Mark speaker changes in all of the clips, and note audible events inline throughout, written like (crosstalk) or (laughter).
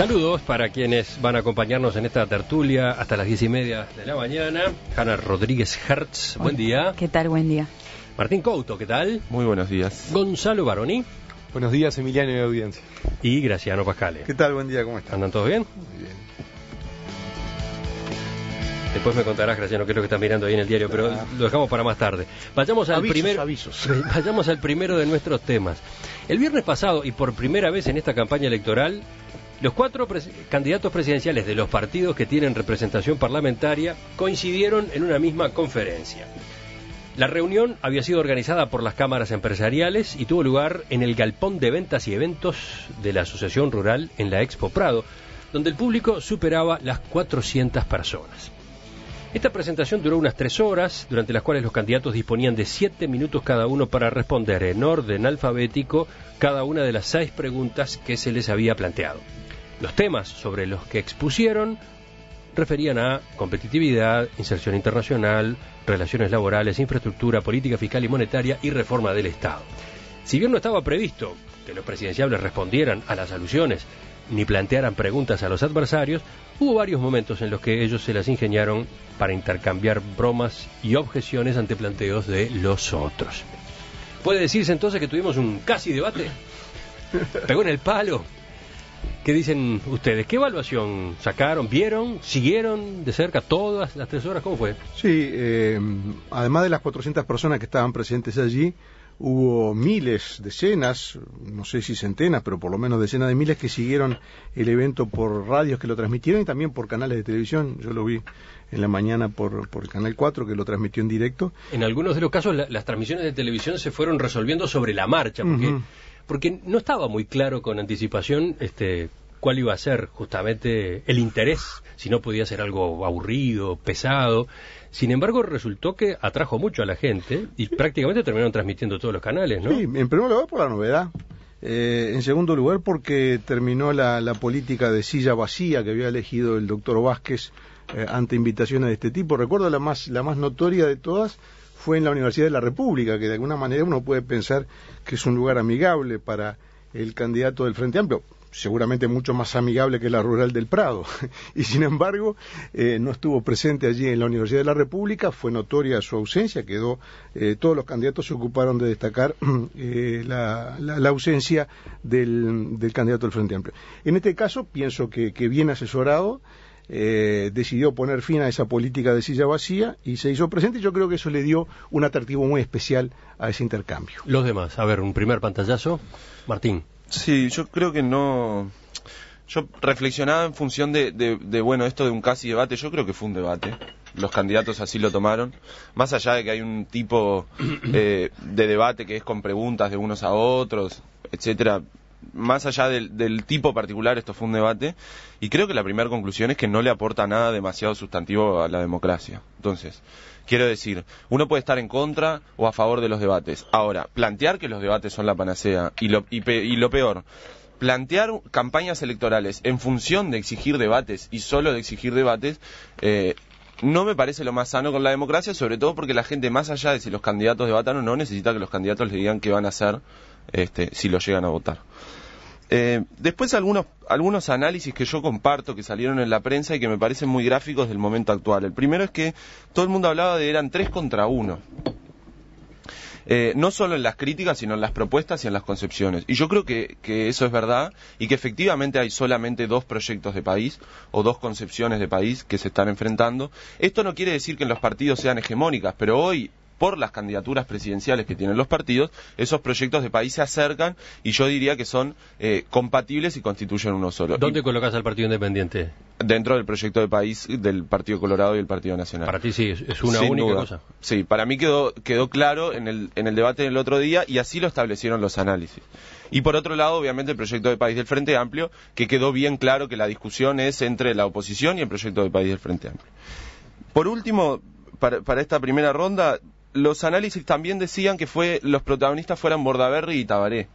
Speaker 1: Saludos para quienes van a acompañarnos en esta tertulia hasta las diez y media de la mañana. Hanna Rodríguez Hertz, buen día. ¿Qué tal? Buen día. Martín Couto, ¿qué tal? Muy buenos días. Gonzalo Baroni. Buenos días, Emiliano y audiencia. Y Graciano Pascale. ¿Qué tal? Buen día, ¿cómo están? ¿Andan todos bien? Muy bien. Después me contarás, Graciano, qué que estás mirando ahí en el diario, pero ah. lo dejamos para más tarde. Vayamos al, primer... avisos. (laughs) Vayamos al primero de nuestros temas. El viernes pasado, y por primera vez en esta campaña electoral, los cuatro candidatos presidenciales de los partidos que tienen representación parlamentaria coincidieron en una misma conferencia. La reunión había sido organizada por las cámaras empresariales y tuvo lugar en el galpón de ventas y eventos de la Asociación Rural en la Expo Prado, donde el público superaba las 400 personas. Esta presentación duró unas tres horas, durante las cuales los candidatos disponían de siete minutos cada uno para responder en orden alfabético cada una de las seis preguntas que se les había planteado. Los temas sobre los que expusieron referían a competitividad, inserción internacional, relaciones laborales, infraestructura, política fiscal y monetaria y reforma del Estado. Si bien no estaba previsto que los presidenciables respondieran a las alusiones ni plantearan preguntas a los adversarios, hubo varios momentos en los que ellos se las ingeniaron para intercambiar bromas y objeciones ante planteos de los otros. ¿Puede decirse entonces que tuvimos un casi debate? ¿Pegó en el palo? ¿Qué dicen ustedes? ¿Qué evaluación sacaron? ¿Vieron? ¿Siguieron de cerca todas las tres horas? ¿Cómo fue?
Speaker 2: Sí, eh, además de las 400 personas que estaban presentes allí, hubo miles, decenas, no sé si centenas, pero por lo menos decenas de miles que siguieron el evento por radios que lo transmitieron y también por canales de televisión. Yo lo vi en la mañana por, por Canal 4 que lo transmitió en directo.
Speaker 1: En algunos de los casos las transmisiones de televisión se fueron resolviendo
Speaker 2: sobre la marcha,
Speaker 1: porque porque no estaba muy claro con anticipación este, cuál iba a ser justamente el interés, si no podía ser algo aburrido, pesado. Sin embargo, resultó que atrajo mucho a la gente y prácticamente terminaron transmitiendo todos los canales, ¿no?
Speaker 2: Sí, en primer lugar por la novedad. Eh, en segundo lugar, porque terminó la, política de silla vacía que había elegido el doctor Vázquez eh, ante invitaciones de este tipo. Recuerdo la más, la más notoria de todas, fue en la Universidad de la República, que de alguna manera uno puede pensar que es un lugar amigable para el candidato del Frente Amplio, seguramente mucho más amigable que la rural del Prado. (laughs) Y sin embargo, eh, no estuvo presente allí en la Universidad de la República, fue notoria su ausencia, quedó, eh, todos los candidatos se ocuparon de destacar (clears throat) eh, la, ausencia del, candidato del Frente Amplio. En este caso, pienso que, que bien asesorado, eh, decidió poner fin a esa política de silla vacía y se hizo presente. Y yo creo que eso le dio un atractivo muy especial a ese intercambio.
Speaker 1: Los demás, a ver, un primer pantallazo. Martín.
Speaker 3: Sí, yo creo que no. Yo reflexionaba en función de, bueno, esto de un casi debate. Yo creo que fue un debate los candidatos así lo tomaron, más allá de que hay un tipo eh, de debate que es con preguntas de unos a otros, etcétera, más allá del, tipo particular, esto fue un debate, y creo que la primera conclusión es que no le aporta nada demasiado sustantivo a la democracia. Entonces, quiero decir, uno puede estar en contra o a favor de los debates. Ahora, plantear que los debates son la panacea, y lo, y, lo peor, plantear campañas electorales en función de exigir debates y solo de exigir debates, eh, no me parece lo más sano con la democracia, sobre todo porque la gente, más allá de si los candidatos debatan o no, necesita que los candidatos le digan qué van a hacer este, si lo llegan a votar. Eh, después algunos, algunos análisis que yo comparto que salieron en la prensa y que me parecen muy gráficos del momento actual. El primero es que todo el mundo hablaba de eran tres contra uno. Eh, no solo en las críticas, sino en las propuestas y en las concepciones. Y yo creo que, eso es verdad y que efectivamente hay solamente dos proyectos de país o dos concepciones de país que se están enfrentando. Esto no quiere decir que los partidos sean hegemónicas, pero hoy por las candidaturas presidenciales que tienen los partidos, esos proyectos de país se acercan y yo diría que son eh, compatibles y constituyen uno solo. ¿Dónde colocas al Partido Independiente? Dentro del proyecto de país del Partido Colorado y el Partido Nacional. Para ti sí, es una única cosa. Sí, para mí quedó, claro en el, en el debate del otro día y así lo establecieron los análisis. Y por otro lado, obviamente, el proyecto de país del Frente Amplio, que quedó bien claro que la discusión es entre la oposición y el proyecto de país del Frente Amplio. Por último, para esta primera ronda, los análisis también decían que fue los protagonistas fueran Bordaberry y Tabaré.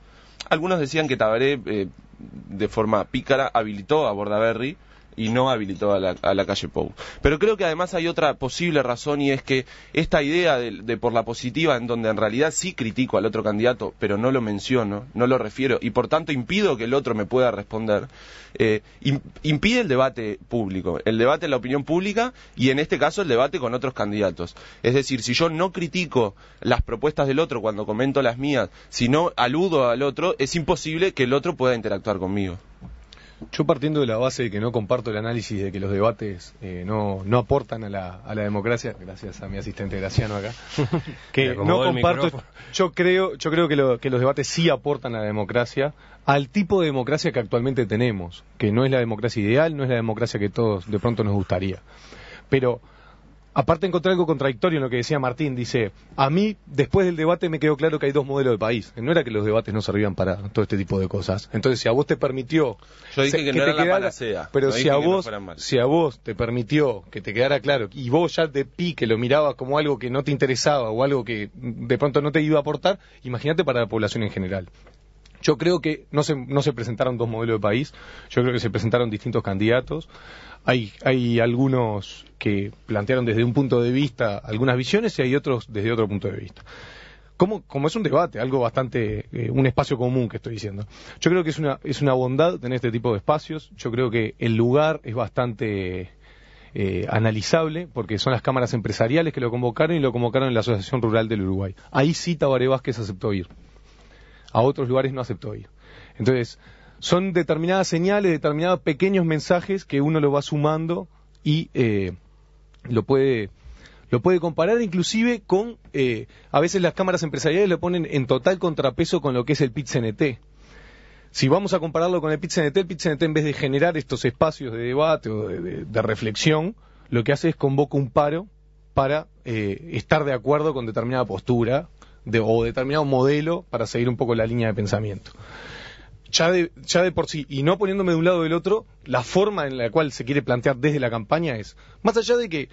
Speaker 3: Algunos decían que Tabaré, eh, de forma pícara, habilitó a Bordaberry y no habilitó a la, calle Pou. Pero creo que además hay otra posible razón y es que esta idea de, por la positiva, en donde en realidad sí critico al otro candidato, pero no lo menciono, no lo refiero y por tanto impido que el otro me pueda responder, eh, impide el debate público, el debate en la opinión pública y en este caso el debate con otros candidatos. Es decir, si yo no critico las propuestas del otro cuando comento las mías, si no aludo al otro, es imposible que el otro pueda interactuar conmigo.
Speaker 4: Yo partiendo de la base de que no comparto el análisis de que los debates eh, no, aportan a la, democracia, gracias a mi asistente Graciano acá, (laughs) que no comparto, yo creo, yo creo que, que los debates sí aportan a la democracia, al tipo de democracia que actualmente tenemos, que no es la democracia ideal, no es la democracia que todos de pronto nos gustaría. Pero Aparte encontré algo contradictorio en lo que decía Martín. Dice, a mí después del debate me quedó claro que hay dos modelos de país. No era que los debates no servían para todo este tipo de cosas. Entonces, si a vos te permitió... Yo dije que, no era quedara, la Pero si, a vos, si a vos te permitió que te quedara claro y vos ya de pique lo mirabas como algo que no te interesaba o algo que de pronto no te iba a aportar, imagínate para la población en general. Yo creo que no se, no se presentaron dos modelos de país, yo creo que se presentaron distintos candidatos. Hay, hay algunos que plantearon desde un punto de vista algunas visiones y hay otros desde otro punto de vista. Como, es un debate, algo bastante, eh, un espacio común que estoy diciendo. Yo creo que es una, es una bondad tener este tipo de espacios, yo creo que el lugar es bastante eh, analizable, porque son las cámaras empresariales que lo convocaron y lo convocaron en la Asociación Rural del Uruguay. Ahí sí Tabaré Vázquez aceptó ir a otros lugares no aceptó ir. Entonces, son determinadas señales, determinados pequeños mensajes que uno lo va sumando y eh, lo puede lo puede comparar inclusive con eh, a veces las cámaras empresariales lo ponen en total contrapeso con lo que es el pit Si vamos a compararlo con el pit el pit en vez de generar estos espacios de debate o de, reflexión, lo que hace es convoca un paro para eh, estar de acuerdo con determinada postura o determinado modelo para seguir un poco la línea de pensamiento. Ya de, ya de por sí, y no poniéndome de un lado del otro, la forma en la cual se quiere plantear desde la campaña es, más allá de que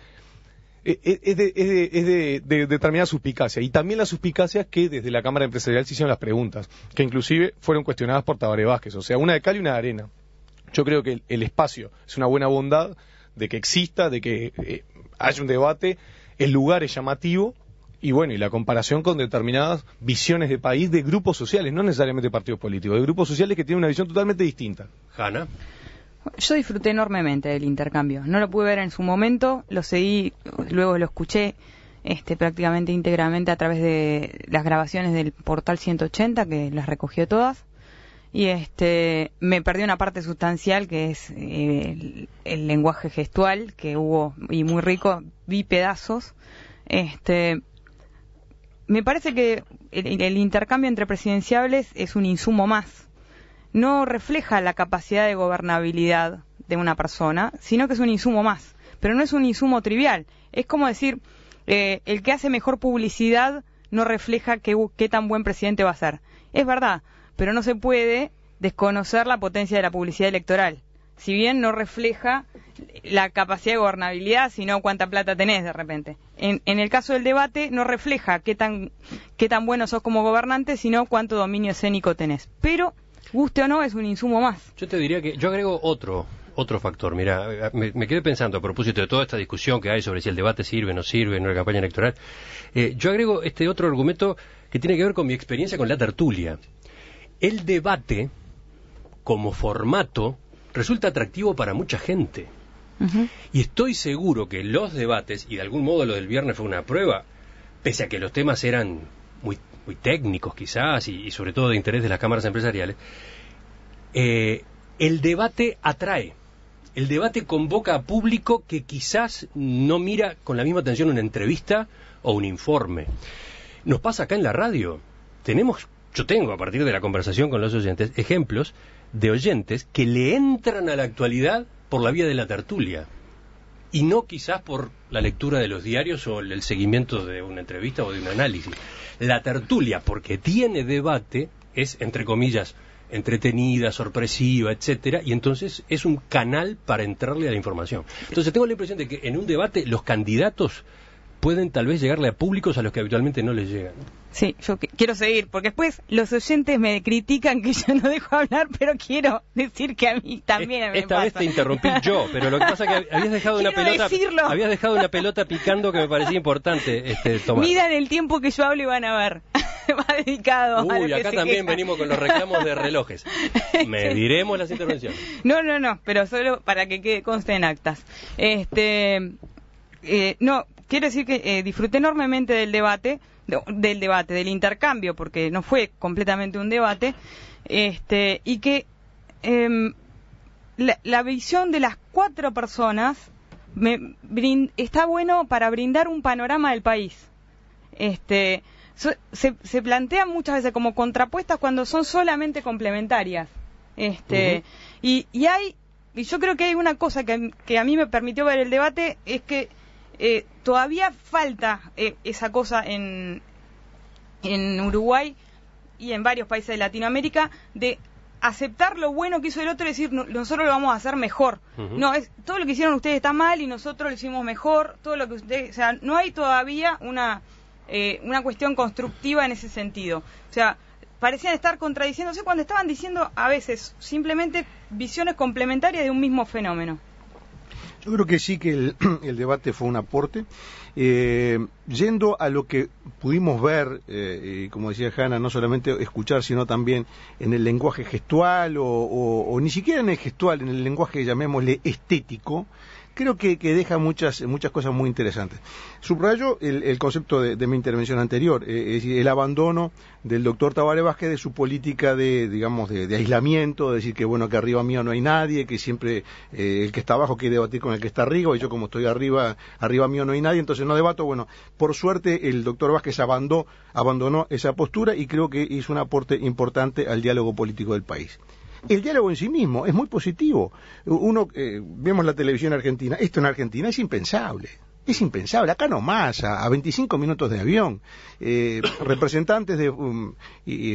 Speaker 4: e, e, es de, es, determinada suspicacia y también la suspicacia que desde la Cámara Empresarial se hicieron las preguntas, que inclusive fueron cuestionadas por Tabaré Vázquez, o sea, una de cal y una de arena. Yo creo que el, espacio es una buena bondad de que exista, de que eh, haya un debate, el lugar es llamativo, y bueno, y la comparación con determinadas visiones de país de grupos sociales, no necesariamente partidos políticos, de grupos sociales que tienen una visión totalmente distinta. ¿Jana?
Speaker 5: Yo disfruté enormemente del intercambio. No lo pude ver en su momento, lo seguí, luego lo escuché este, prácticamente íntegramente a través de las grabaciones del portal 180, que las recogió todas. Y este, me perdí una parte sustancial que es eh, el, el lenguaje gestual que hubo y muy rico. Vi pedazos. Este, me parece que el, intercambio entre presidenciables es un insumo más. No refleja la capacidad de gobernabilidad de una persona, sino que es un insumo más. Pero no es un insumo trivial. Es como decir, eh, el que hace mejor publicidad no refleja qué tan buen presidente va a ser. Es verdad, pero no se puede desconocer la potencia de la publicidad electoral si bien no refleja la capacidad de gobernabilidad, sino cuánta plata tenés de repente. En, el caso del debate no refleja qué tan, qué tan bueno sos como gobernante, sino cuánto dominio escénico tenés. Pero, guste o no, es un insumo más.
Speaker 1: Yo te diría que yo agrego otro, otro factor. Mira, me, quedé pensando a propósito de toda esta discusión que hay sobre si el debate sirve o no sirve en una campaña electoral. Eh, yo agrego este otro argumento que tiene que ver con mi experiencia con la tertulia. El debate, como formato, resulta atractivo para mucha gente. Y estoy seguro que los debates, y de algún modo lo del viernes fue una prueba, pese a que los temas eran muy, muy técnicos quizás y, sobre todo de interés de las cámaras empresariales, eh, el debate atrae, el debate convoca a público que quizás no mira con la misma atención una entrevista o un informe. Nos pasa acá en la radio, tenemos, yo tengo a partir de la conversación con los oyentes, ejemplos de oyentes que le entran a la actualidad por la vía de la tertulia y no quizás por la lectura de los diarios o el seguimiento de una entrevista o de un análisis. La tertulia, porque tiene debate, es, entre comillas, entretenida, sorpresiva, etcétera, y entonces es un canal para entrarle a la información. Entonces tengo la impresión de que en un debate los candidatos pueden tal vez llegarle a públicos a los que habitualmente no les llegan.
Speaker 5: Sí, yo quiero seguir, porque después los oyentes me critican que yo no dejo hablar, pero quiero decir que a mí también me Esta vez te interrumpí yo, pero lo que pasa es que
Speaker 1: habías dejado una pelota habías dejado una pelota picando que me parecía importante este, tomar.
Speaker 5: Miran el tiempo que yo hablo y van a ver. (laughs) Va dedicado Uy, a acá también venimos con los reclamos de relojes. (laughs) Mediremos las intervenciones. No, no, no, pero solo para que quede conste en actas. Este eh, no, quiero decir que eh, disfruté enormemente del debate, del debate, del intercambio, porque no fue completamente un debate, este, y que em, la, visión de las cuatro personas me está bueno para brindar un panorama del país. Este, se, plantean muchas veces como contrapuestas cuando son solamente complementarias. Este, y, hay y yo creo que hay una cosa que, que, a mí me permitió ver el debate, es que eh, todavía falta eh, esa cosa en, en Uruguay y en varios países de Latinoamérica de aceptar lo bueno que hizo el otro y decir nosotros lo vamos a hacer mejor. No, es todo lo que hicieron ustedes está mal y nosotros lo hicimos mejor, todo lo que o sea, no hay todavía una eh, una cuestión constructiva en ese sentido. O sea, parecían estar contradiciéndose cuando estaban diciendo a veces simplemente visiones complementarias de un mismo fenómeno.
Speaker 2: Yo creo que sí que el, (clears throat) debate fue un aporte. Eh, yendo a lo que pudimos ver, eh, como decía Hannah, no solamente escuchar, sino también en el lenguaje gestual o, o ni siquiera en el gestual, en el lenguaje, llamémosle, estético, creo que, que deja muchas, muchas cosas muy interesantes. Subrayo el, concepto de, mi intervención anterior, eh, es decir, el abandono del doctor Tavares Vázquez de su política de, digamos, de, aislamiento, de decir que, bueno, que arriba mío no hay nadie, que siempre eh, el que está abajo quiere debatir con el que está arriba, y yo como estoy arriba, arriba mío no hay nadie, entonces no debato. Bueno, por suerte el doctor Vázquez abandonó esa postura y creo que hizo un aporte importante al diálogo político del país. El diálogo en sí mismo es muy positivo. Uno, eh, vemos la televisión argentina, esto en Argentina es impensable es impensable, acá nomás, a, a 25 minutos de avión, eh, (coughs) representantes de um,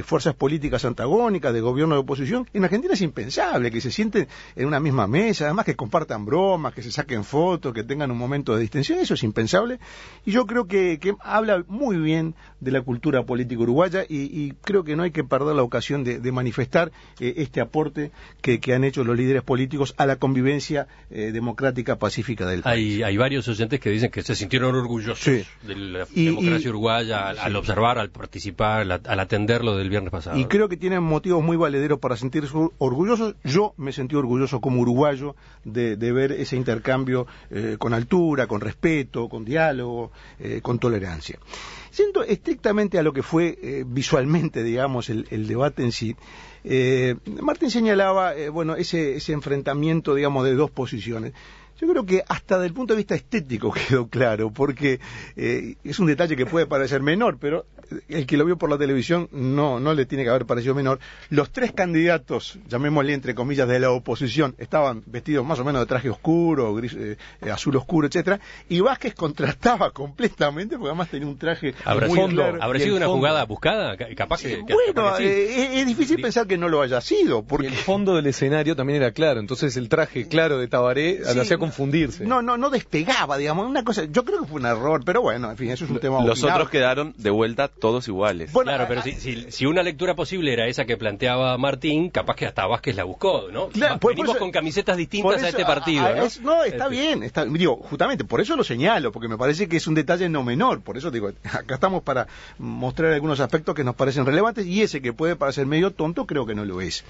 Speaker 2: fuerzas políticas antagónicas, de gobierno de oposición, en Argentina es impensable que se sienten en una misma mesa, además que compartan bromas, que se saquen fotos, que tengan un momento de distensión, eso es impensable, y yo creo que, habla muy bien de la cultura política uruguaya y, creo que no hay que perder la ocasión de, manifestar eh, este aporte que, han hecho los líderes políticos a la convivencia eh, democrática pacífica del país.
Speaker 1: Hay, hay varios oyentes que dicen que se sintieron orgullosos
Speaker 2: de la democracia
Speaker 1: uruguaya al, observar, al participar, al, atenderlo del viernes pasado. Y
Speaker 2: creo que tienen motivos muy valederos para sentirse orgullosos. Yo me sentí orgulloso como uruguayo de, ver ese intercambio eh, con altura, con respeto, con diálogo, eh, con tolerancia. Siendo estrictamente a lo que fue eh, visualmente, digamos, el, debate en sí, Martín señalaba, bueno, ese enfrentamiento, digamos, de dos posiciones. Yo creo que hasta del punto de vista estético (laughs) quedó claro, porque eh, es un detalle que puede parecer menor, pero el que lo vio por la televisión no, no le tiene que haber parecido menor. Los tres candidatos, llamémosle entre comillas, de la oposición, estaban vestidos más o menos de traje oscuro, gris, eh, eh, azul oscuro, etcétera, y Vázquez contrastaba (laughs) completamente, porque además tenía un traje ¿Habrá muy sido, claro, ¿habrá sido una jugada
Speaker 1: buscada? Capaz bueno,
Speaker 2: eh, es difícil pensar que no
Speaker 4: lo haya sido. Porque... el fondo del escenario también era claro, entonces el traje claro de Tabaré hacía
Speaker 2: confundirse. No, no, no despegaba, digamos, una cosa, yo creo que fue un error, pero bueno, en fin, eso es un tema...
Speaker 3: Los otros
Speaker 1: quedaron de vuelta todos iguales. claro, pero si, una lectura posible era esa que planteaba Martín, capaz que hasta Vázquez la buscó, ¿no? Pues, venimos pues, con camisetas distintas a este partido,
Speaker 2: ¿no? está este. bien, digo, justamente por eso lo señalo, porque me parece que es un detalle no menor, por eso digo, (laughs) acá estamos para mostrar algunos aspectos que nos parecen relevantes y ese que puede parecer medio tonto creo que no lo es.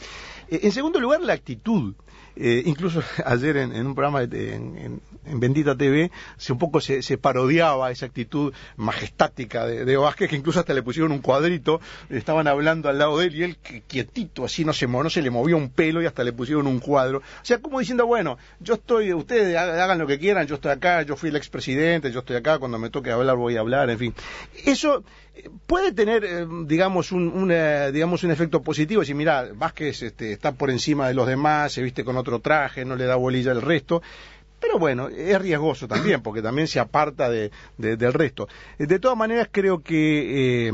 Speaker 2: Eh, en segundo lugar, la actitud. Eh, incluso (laughs) ayer en, un programa en, Bendita TV se un poco se, parodiaba esa actitud majestática de, de, Vázquez, que incluso hasta le pusieron un cuadrito, estaban hablando al lado de él y él quietito, así no se, no se le movía un pelo y hasta le pusieron un cuadro. O sea, como diciendo, bueno, yo estoy, ustedes hagan lo que quieran, yo estoy acá, yo fui el expresidente, yo estoy acá, cuando me toque hablar voy a hablar, en fin. Eso eh, puede tener, eh, digamos, un, digamos, un efecto positivo, decir, mira, Vázquez este, está por encima de los demás, se viste con otro otro traje, no le da bolilla al resto. Pero bueno, es riesgoso también, porque también se aparta de, del resto. De todas maneras, creo que eh,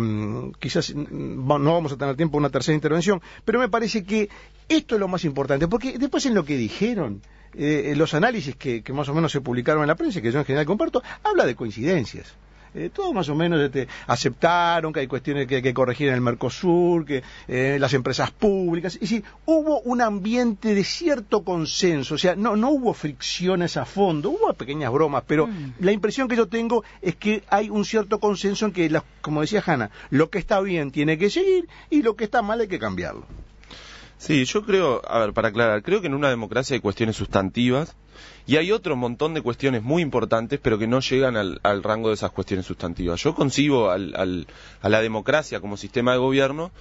Speaker 2: quizás no vamos a tener tiempo una tercera intervención, pero me parece que esto es lo más importante, porque después en lo que dijeron, eh, los análisis que, que, más o menos se publicaron en la prensa, que yo en general comparto, habla de coincidencias eh, todos más o menos este, aceptaron que hay cuestiones que hay que corregir en el Mercosur, que eh, las empresas públicas, y sí hubo un ambiente de cierto consenso, o sea, no, hubo fricciones a fondo, hubo pequeñas bromas, pero mm. la impresión que yo tengo es que hay un cierto consenso en que, como decía Hanna, lo que está bien tiene que seguir y lo que está mal hay que cambiarlo.
Speaker 3: Sí, yo creo, a ver, para aclarar, creo que en una democracia hay cuestiones sustantivas y hay otro montón de cuestiones muy importantes, pero que no llegan al, rango de esas cuestiones sustantivas. Yo concibo a la democracia como sistema de gobierno.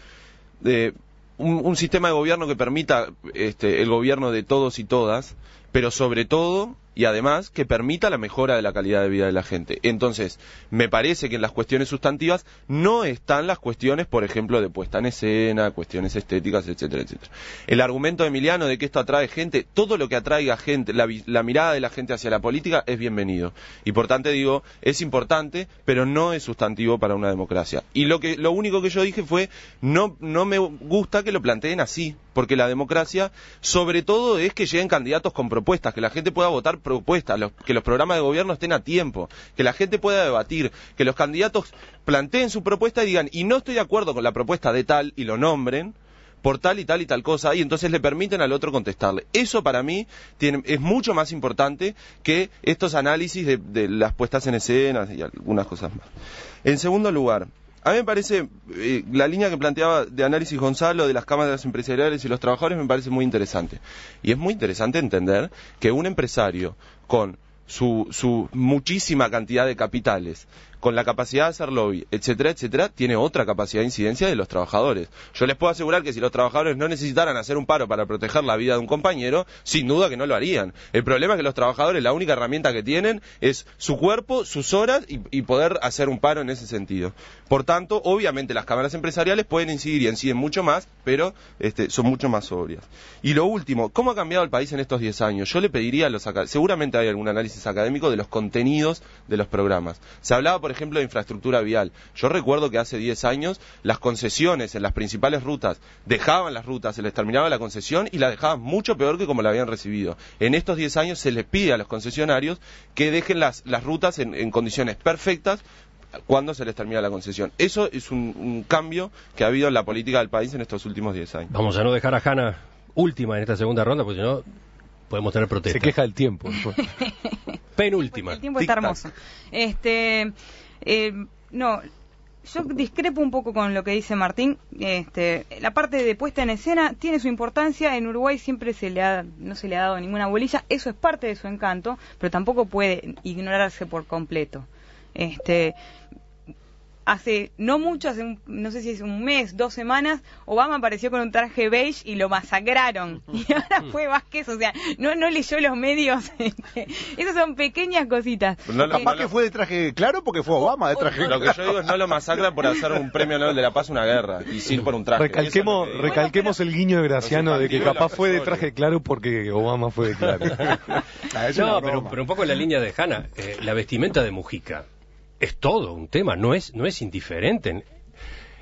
Speaker 3: de un, sistema de gobierno que permita este, el gobierno de todos y todas, pero sobre todo y además que permita la mejora de la calidad de vida de la gente. Entonces, me parece que en las cuestiones sustantivas no están las cuestiones, por ejemplo, de puesta en escena, cuestiones estéticas, etcétera, etcétera. El argumento de Emiliano de que esto atrae gente, todo lo que atraiga gente, la, mirada de la gente hacia la política es bienvenido. Y por tanto digo, es importante, pero no es sustantivo para una democracia. Y lo que lo único que yo dije fue no no me gusta que lo planteen así, porque la democracia sobre todo es que lleguen candidatos con propuestas, que la gente pueda votar propuestas, que los programas de gobierno estén a tiempo, que la gente pueda debatir, que los candidatos planteen su propuesta y digan, y no estoy de acuerdo con la propuesta de tal, y lo nombren, por tal y tal y tal cosa, y entonces le permiten al otro contestarle. Eso para mí tiene, es mucho más importante que estos análisis de, de las puestas en escena y algunas cosas más. En segundo lugar, a mí me parece, eh, la línea que planteaba de análisis Gonzalo de las cámaras empresariales y los trabajadores me parece muy interesante. Y es muy interesante entender que un empresario con su, su muchísima cantidad de capitales con la capacidad de hacer lobby, etcétera, etcétera, tiene otra capacidad de incidencia de los trabajadores. Yo les puedo asegurar que si los trabajadores no necesitaran hacer un paro para proteger la vida de un compañero, sin duda que no lo harían. El problema es que los trabajadores la única herramienta que tienen es su cuerpo, sus horas y, poder hacer un paro en ese sentido. Por tanto, obviamente las cámaras empresariales pueden incidir y inciden mucho más, pero este, son mucho más sobrias. Y lo último, ¿cómo ha cambiado el país en estos 10 años? Yo le pediría a los seguramente hay algún análisis académico de los contenidos de los programas. Se hablaba, por ejemplo, de infraestructura vial. Yo recuerdo que hace 10 años las concesiones en las principales rutas dejaban las rutas, se les terminaba la concesión y la dejaban mucho peor que como la habían recibido. En estos 10 años se les pide a los concesionarios que dejen las, las rutas en, condiciones perfectas cuando se les termina la concesión. Eso es un, cambio que ha habido en la política del país en estos últimos 10 años. Vamos a no dejar
Speaker 1: a Hanna última en esta segunda ronda, porque si no podemos tener protesta. Se queja del tiempo.
Speaker 5: (laughs) Penúltima. el tiempo está hermoso. Este, eh, no, yo discrepo un poco con lo que dice Martín. Este, la parte de puesta en escena tiene su importancia. En Uruguay siempre se le ha, no se le ha dado ninguna bolilla. Eso es parte de su encanto, pero tampoco puede ignorarse por completo. Este, hace no mucho, hace no sé si es un mes, dos semanas, Obama apareció con un traje beige y lo masacraron. (laughs) Y ahora fue Vázquez, o sea, no, leyó los medios. (laughs) Esas son pequeñas cositas. Pues eh, capaz que
Speaker 2: fue
Speaker 3: de traje claro porque fue Obama de traje Lo que yo digo es no lo masacra por hacer un premio Nobel de la Paz una guerra y sin por un traje.
Speaker 4: Recalquemos, el guiño de Graciano de que capaz fue de traje claro porque Obama fue de claro.
Speaker 3: (laughs) no, pero,
Speaker 1: un poco en la línea de Hanna, eh, la vestimenta de Mujica es todo un tema, no es, no es indiferente en,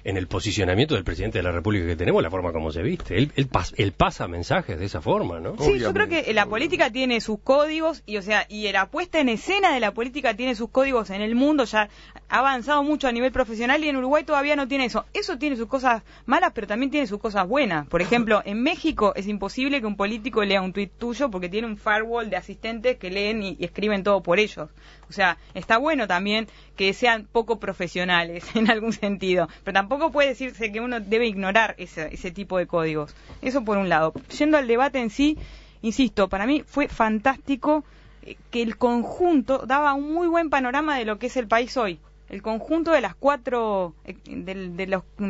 Speaker 1: en, el posicionamiento del presidente de la República que tenemos, la forma como se viste. Él, pasa mensajes de esa forma, ¿no? Sí, yo creo que
Speaker 5: la política tiene sus códigos y, o sea, y la puesta en escena de la política tiene sus códigos en el mundo, ya ha avanzado mucho a nivel profesional y en Uruguay todavía no tiene eso. Eso tiene sus cosas malas, pero también tiene sus cosas buenas. Por ejemplo, en México es imposible que un político lea un tuit tuyo porque tiene un firewall de asistentes que leen y escriben todo por ellos. O sea, está bueno también que sean poco profesionales (laughs) en algún sentido. Pero tampoco puede decirse que uno debe ignorar ese, ese tipo de códigos. Eso por un lado. Yendo al debate en sí, insisto, para mí fue fantástico eh, que el conjunto daba un muy buen panorama de lo que es el país hoy. El conjunto de las cuatro, eh, de,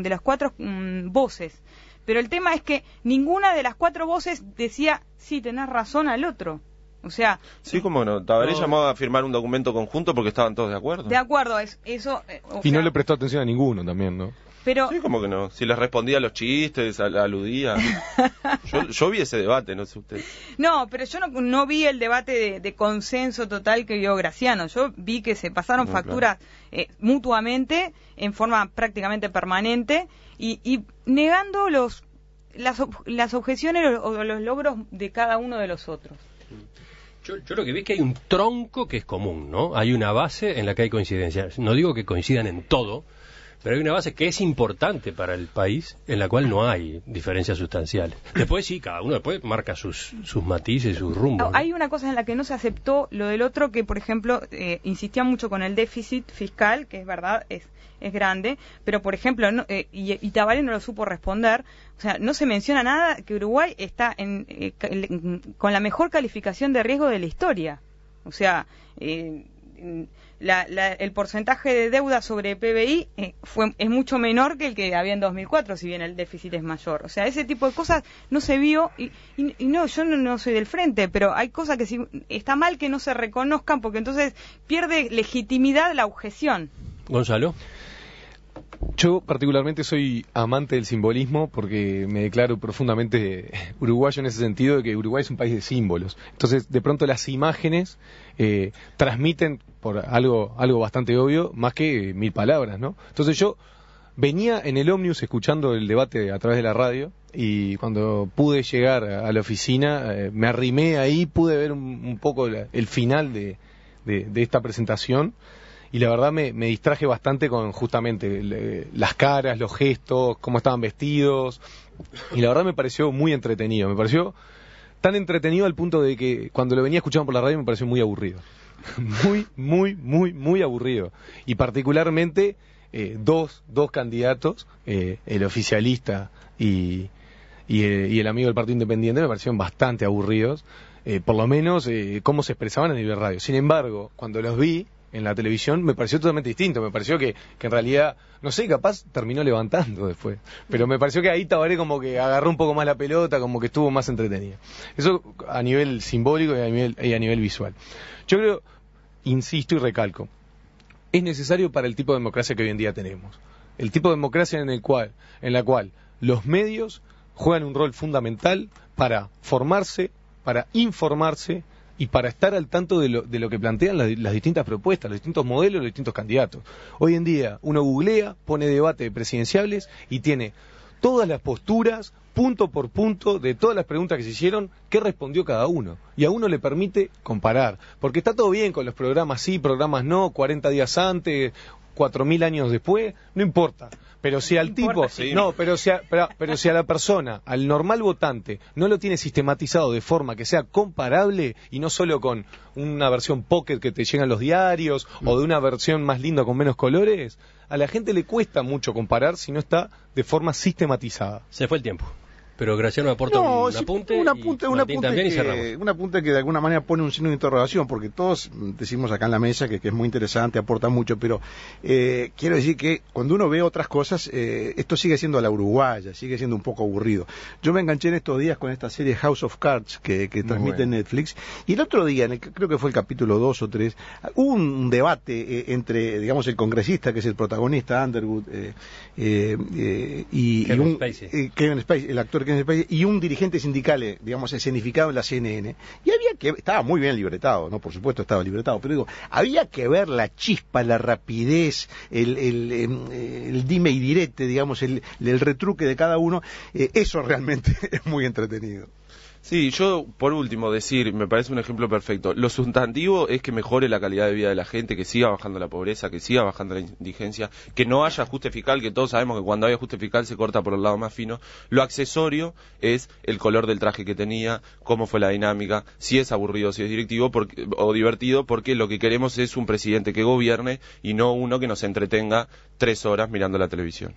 Speaker 5: las cuatro mm, voces. Pero el tema es que ninguna de las cuatro voces decía, sí, tenés razón al otro sea.
Speaker 3: Sí, como no. te no. llamado a firmar un documento conjunto porque estaban todos de acuerdo. De
Speaker 5: acuerdo, eso. Eh, y no le
Speaker 3: prestó atención
Speaker 4: a ninguno también, ¿no?
Speaker 5: Pero... Sí,
Speaker 3: como que no. Si les respondía a los chistes, aludía.
Speaker 5: (laughs)
Speaker 3: yo, vi ese debate, no sé usted.
Speaker 5: No, pero yo no, vi el debate de, consenso total que vio Graciano. Yo vi que se pasaron facturas eh, mutuamente, en forma prácticamente permanente, y, negando los, las, objeciones o los, logros de cada uno de los otros.
Speaker 1: Yo, yo, lo que vi que hay un tronco que es común, ¿no? Hay una base en la que hay coincidencias. No digo que coincidan en todo, pero hay una base que es importante para el país en la cual no hay diferencias sustanciales. Después sí, cada uno después marca sus, matices, sus rumbos.
Speaker 5: Hay una cosa en la que no se aceptó lo del otro que, por ejemplo, eh, insistía mucho con el déficit fiscal, que es verdad, es es grande, pero por ejemplo, eh, y, Tabaré no lo supo responder, o sea, no se menciona nada que Uruguay está en, eh, con la mejor calificación de riesgo de la historia. O sea, eh, el porcentaje de deuda sobre PBI fue, es mucho menor que el que había en 2004, si bien el déficit es mayor. O sea, ese tipo de cosas no se vio y, no, yo no, soy del frente, pero hay cosas que está mal que no se reconozcan porque entonces pierde legitimidad la objeción.
Speaker 1: Gonzalo.
Speaker 4: Yo particularmente soy amante del simbolismo porque me declaro profundamente uruguayo en ese sentido de que Uruguay es un país de símbolos. Entonces, de pronto las imágenes eh, transmiten por algo, algo bastante obvio, más que mil palabras, ¿no? Entonces yo venía en el ómnibus escuchando el debate a través de la radio y cuando pude llegar a la oficina eh, me arrimé ahí, pude ver un, poco el final de, de, de esta presentación y la verdad me, distraje bastante con justamente las caras, los gestos, cómo estaban vestidos, y la verdad me pareció muy entretenido, me pareció tan entretenido al punto de que cuando lo venía escuchando por la radio me pareció muy aburrido, (laughs) muy, muy, muy, muy aburrido, y particularmente eh, dos, dos candidatos, eh, el oficialista eh, y, el, amigo del Partido Independiente me parecieron bastante aburridos. por lo menos cómo se expresaban a nivel radio. Sin embargo, cuando los vi en la televisión me pareció totalmente distinto. Me pareció que, en realidad, no sé, capaz terminó levantando después. Pero me pareció que ahí Tabaré como que agarró un poco más la pelota, como que estuvo más entretenida. Eso a nivel simbólico y a nivel, y a nivel visual. Yo creo, insisto y recalco, es necesario para el tipo de democracia que hoy en día tenemos. El tipo de democracia en, el cual, en la cual los medios juegan un rol fundamental para formarse, para informarse y para estar al tanto de lo, que plantean las, distintas propuestas, los distintos modelos, los distintos candidatos. Hoy en día uno googlea, pone debate presidenciales y tiene todas las posturas, punto por punto, de todas las preguntas que se hicieron, qué respondió cada uno. Y a uno le permite comparar. Porque está todo bien con los programas sí, programas no, 40 días antes, cuatro mil años después, no importa. Pero si al tipo, no, pero si, a, si a la persona, al normal votante, no lo tiene sistematizado de forma que sea comparable y no solo con una versión pocket que te llegan los diarios mm. o de una versión más linda con menos colores, a la gente le cuesta mucho comparar si no está de forma sistematizada. Se fue el tiempo pero Graciano aporta no, un, apunte
Speaker 2: un, que, de alguna manera pone un signo de interrogación, porque todos decimos acá en la mesa que, es muy interesante, aporta mucho, pero eh, quiero decir que cuando uno ve otras cosas, eh, esto sigue siendo a la uruguaya, sigue siendo un poco aburrido. Yo me enganché en estos días con esta serie House of Cards que, transmite Netflix, y el otro día, creo que fue el capítulo 2 o 3, hubo un debate eh, entre, digamos, el congresista, que es el protagonista, Underwood, y, Kevin Kevin Spacey, el actor que y un dirigente sindical, eh, digamos, escenificado en la CNN. Y había que, estaba muy bien libretado, ¿no? Por supuesto estaba libretado, pero digo, había que ver la chispa, la rapidez, el, em, dime y direte, digamos, el, retruque de cada uno. Eh, eso realmente (laughs) es muy
Speaker 3: entretenido. Sí, yo por último decir, me parece un ejemplo perfecto. Lo sustantivo es que mejore la calidad de vida de la gente, que siga bajando la pobreza, que siga bajando la indigencia, que no haya ajuste fiscal, que todos sabemos que cuando hay ajuste fiscal se corta por el lado más fino. Lo accesorio es el color del traje que tenía, cómo fue la dinámica, si es aburrido, si es directivo o divertido, porque lo que queremos es un presidente que gobierne y no uno que nos entretenga tres horas mirando la televisión.